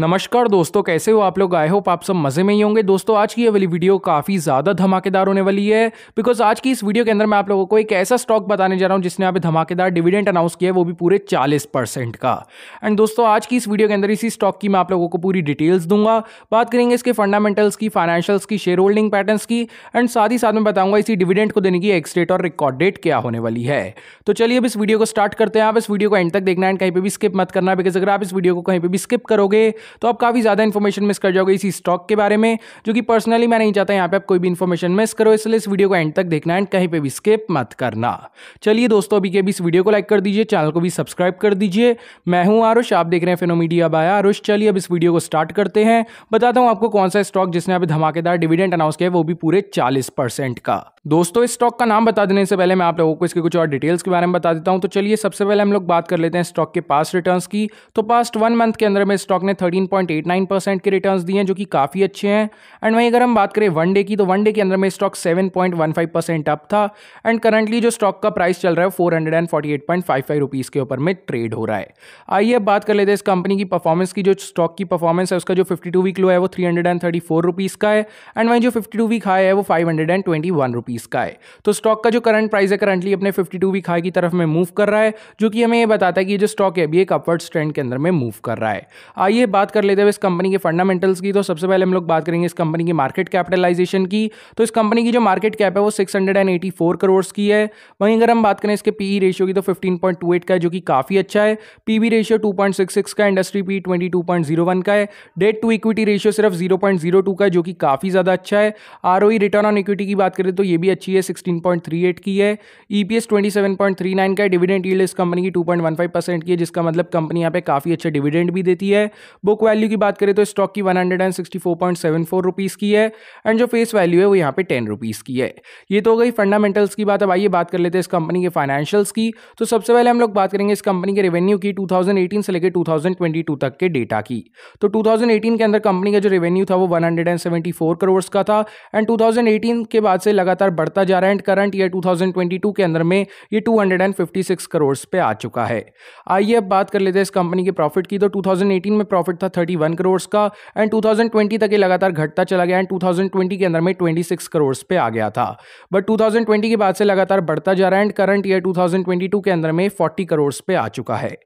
नमस्कार दोस्तों कैसे हो आप लोग आए हो आप सब मजे में ही होंगे दोस्तों आज की ये वाली वीडियो काफ़ी ज़्यादा धमाकेदार होने वाली है बिकॉज आज की इस वीडियो के अंदर मैं आप लोगों को एक ऐसा स्टॉक बताने जा रहा हूँ जिसने आप धमाकेदार डिविडेंड अनाउंस किया है वो भी पूरे 40 परसेंट का एंड दोस्तों आज की इस वीडियो के अंदर इसी स्टॉक की मैं आप लोगों को पूरी डिटेल्स दूंगा बात करेंगे इसके फंडामेंटल्स की फाइनेंशियल्स की शेयर होल्डिंग पैटर्न की एंड साथ ही साथ में बताऊंगा इसी डिविडेंट को देने की एक्सडेट और रिकॉर्ड डेट क्या होने वाली है तो चलिए अब इस वीडियो को स्टार्ट करते हैं आप इस वीडियो को एंड तक देखना एंड कहीं पर भी स्किप मत करना बिकॉज अगर आप इस वीडियो को कहीं पर भी स्किप करोगे तो आप काफ़ी ज़्यादा इन्फॉर्मेशन मिस कर जाओगे इसी स्टॉक के बारे में जो कि पर्सनली मैं नहीं चाहता यहाँ पे आप कोई भी इन्फॉर्मेशन मिस करो इसलिए इस वीडियो को एंड तक देखना एंड कहीं पर भी स्किप मत करना चलिए दोस्तों अभी के भी इस वीडियो को लाइक कर दीजिए चैनल को भी सब्सक्राइब कर दीजिए मैं हूँ आरुष आप देख रहे हैं फिनोमीडिया बाय आरुष चलिए अब इस वीडियो को स्टार्ट करते हैं बताता हूँ आपको कौन सा स्टॉक जिसने अभी धमाकेदार डिविडेंड अनाउंस किया वो भी पूरे चालीस का दोस्तों इस स्टॉक का नाम बता देने से पहले मैं आप लोगों को इसके कुछ और डिटेल्स के बारे में बता देता हूं तो चलिए सबसे पहले हम लोग बात कर लेते हैं स्टॉक के पास रिटर्न्स की तो पास्ट वन मंथ के अंदर में स्टॉक ने 13.89 परसेंट के रिटर्न्स दिए हैं जो कि काफ़ी अच्छे हैं एंड वहीं अगर हम बात करें वन डे की तो वन डे के अंदर में स्टॉक सेवन परसेंट अप था एंड करंटली जो स्टॉक का प्राइस चल रहा है फोर हंड्रेड के ऊपर में ट्रेड हो रहा है आइए अब बात कर लेते हैं इस कंपनी की परफॉर्मेंस की जो स्टॉक की परफॉर्मेंस है उसका जो फिफ्टी वीक लो है वो थ्री का है एंड वहीं जो फिफ्टी वीक हाई है वो फाइव हंड्रेड दी स्काई तो स्टॉक का जो करंट प्राइस है करंटली अपने 52 वीक हाई की तरफ में मूव कर रहा है जो कि हमें ये बताता है कि ये जो स्टॉक है अभी एक अपवर्ड ट्रेंड के अंदर में मूव कर रहा है आइए बात कर लेते हैं इस कंपनी के फंडामेंटल्स की तो सबसे पहले हम लोग बात करेंगे इस कंपनी की मार्केट कैपिटलाइजेशन की तो इस कंपनी की जो मार्केट कैप है वो सिक्स करोड़ की है वहीं अगर हम बात करें इसके पीई रेशियो e की तो फिफ्टीन का है जो कि काफ़ी अच्छा है पीबी रेशियो 2.66 का इंडस्ट्री पी 22.01 का है डेट टू इक्विटी रेशियो सिर्फ 0.02 का है जो कि काफ़ी ज़्यादा अच्छा है आरओई रिटर्न ऑन इक्विटी की बात करें तो ये भी भी अच्छी है 16.38 की है ईपीएस e 27.39 का है डिविडेंड ईल्ड इस कंपनी की टू परसेंट की है जिसका मतलब कंपनी यहाँ पे काफ़ी अच्छे डिविडेंड भी देती है बुक वैल्यू की बात करें तो स्टॉक की फोर रुपीज की है एंड जो फेस वैल्यू है वो यहाँ पे टेन रुपीज़ की है ये तो हो गई फंडामेंटल्स की बात अब आइए बात कर लेते हैं इस कंपनी के फाइनेंशियल्स की तो सबसे पहले हम लोग बात करेंगे इस कंपनी के रेवेन्यू की 2018 से लेकर 2022 तक के डेटा की तो 2018 के अंदर कंपनी का जो रेवेन्यू था वो 174 करोड़ का था एंड 2018 के बाद से लगातार लगातार बढ़ता जा रहा है एंड करंट ईयर 2022 के अंदर में ये 256 करोड़ पे आ चुका है आइए अब बात कर लेते हैं इस कंपनी के प्रॉफिट की तो 2018 में प्रॉफिट था 31 करोड़ का एंड 2020 तक ये लगातार घटता चला गया एंड 2020 के अंदर में 26 सिक्स करोड़ पे आ गया था बट 2020 के बाद से लगातार बढ़ता जा रहा है एंड करंट ईयर 2022 के अंदर में 40 करोड़ पे आ चुका है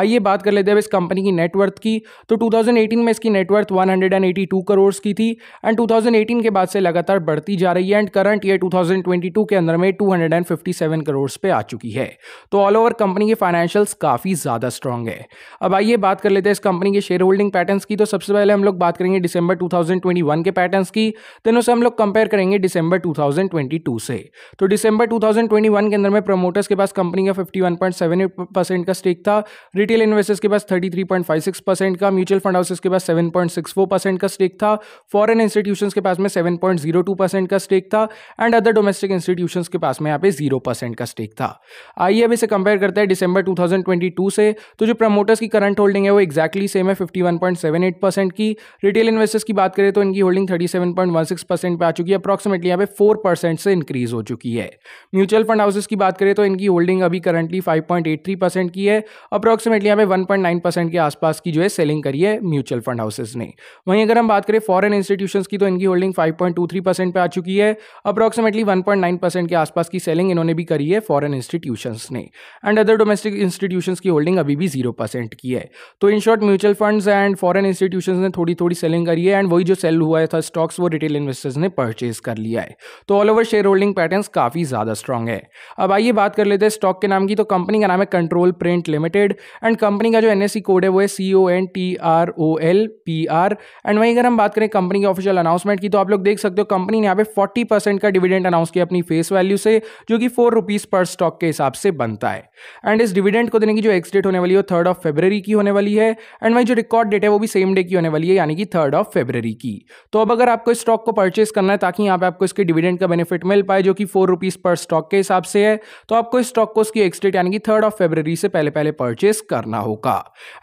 आइए बात कर लेते हैं इस कंपनी की नेटवर्थ की तो 2018 में इसकी नेटवर्थ 182 करोड़ की थी एंड 2018 के बाद से लगातार बढ़ती जा रही है एंड करंट ईयर 2022 के अंदर में 257 करोड़ पे आ चुकी है तो ऑल ओवर कंपनी के फाइनेंशियल्स काफ़ी ज़्यादा स्ट्रांग है अब आइए बात कर लेते हैं इस कंपनी के शेयर होल्डिंग पैटर्न्स की तो सबसे पहले हम लोग बात करेंगे दिसंबर 2021 के पैटर्न्स की देन से हम लोग कंपेयर करेंगे दिसंबर 2022 से तो दिसंबर 2021 के अंदर में प्रमोटर्स के पास कंपनी का 51.78 परसेंट का स्टेक था रिटेल इन्वेस्टर्स के पास 33.56 परसेंट का म्यूचुअल फंड हाउसेस के पास 7.64 परसेंट का स्टेक था फॉरेन इंस्टीट्यूशंस के पास में 7.02 परसेंट का स्टेक था and and other domestic institution के पास में यहाँ पे जीरो परसेंट का स्टेक था आइए अब इसे कंपेयर करते हैं दिसंबर 2022 से तो जो प्रमोटर्स की करंट होल्डिंग है वो एक्जैक्टली exactly सेम है 51.78 परसेंट की रिटेल इन्वेस्टर्स की बात करें तो इनकी होल्डिंग 37.16 परसेंट पर आ चुकी है अप्रॉक्सिमेटली यहाँ पे फोर परसेंट से इंक्रीज हो चुकी है म्यूचुअल फंड हाउसेस की बात करें तो इनकी होल्डिंग अभी करंटली फाइव परसेंट की है अप्रॉक्सिमेटली यहाँ पे वन परसेंट के आसपास की जो है सेलिंग करी है म्यूचुअल फंड हाउसेज ने वहीं अगर हम बात करें फॉरन इंस्टीट्यूशन की तो इनकी holding five point two three percent पर आ चुकी है अप्रॉक्सीमेट अप्रोक्सीमेटली 1.9 परसेंट के आसपास की सेलिंग इन्होंने भी करी है फॉरेन इंस्टीट्यूशंस ने एंड अदर डोमेस्टिक इंस्टीट्यूशंस की होल्डिंग अभी भी जीरो परसेंट की है तो in short mutual funds and foreign institutions ने थोड़ी थोड़ी सेलिंग करी है एंड वही जो सेल हुआ था स्टॉक्स वो रिटेल इन्वेस्टर्स ने परचेज कर लिया है तो all over share holding pattern काफ़ी ज़्यादा स्ट्रॉग है अब आइए बात कर लेते हैं स्टॉक के नाम की तो कंपनी का नाम है Control Print Limited and company का जो एन कोड e है वो है C O N T R O L P R and वहीं अगर हम बात करें कंपनी के ऑफिशियल अनाउंसमेंट की तो आप लोग देख सकते हो कंपनी ने यहाँ पे फोर्टी परसेंट का डिविडेंड डिविडेंड अनाउंस किया अपनी फेस वैल्यू से जो कि फोर रुपीज़ पर स्टॉक के हिसाब से बनता है एंड इस डिविडेंड को देने की जो एक्सडेट होने वाली है वो थर्ड ऑफ फेब्रवरी की होने वाली है एंड वही जो रिकॉर्ड डेट है वो भी सेम डे की होने वाली है यानी कि थर्ड ऑफ फेब्रवरी की तो अब अगर आपको इस स्टॉक को परचेस करना है ताकि यहाँ पे आपको इसके डिविडेंड का बेनिफिट मिल पाए जो कि फोर रुपीज़ पर स्टॉक के हिसाब से है तो आपको इस स्टॉक को उसकी एक्सडेट यानी कि थर्ड ऑफ फेब्रवरी से पहले पहले परचेस करना होगा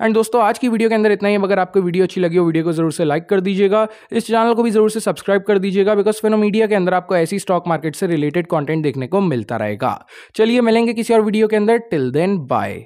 एंड दोस्तों आज की वीडियो के अंदर इतना ही अगर आपको वीडियो अच्छी लगी हो वीडियो को जरूर से लाइक कर दीजिएगा इस चैनल को भी जरूर से सब्सक्राइब कर दीजिएगा बिकॉज फिनो मीडिया के अंदर आपको ऐसी स्टॉक स्टॉक मार्केट से रिलेटेड कॉन्टेंट देखने को मिलता रहेगा चलिए मिलेंगे किसी और वीडियो के अंदर टिल देन बाय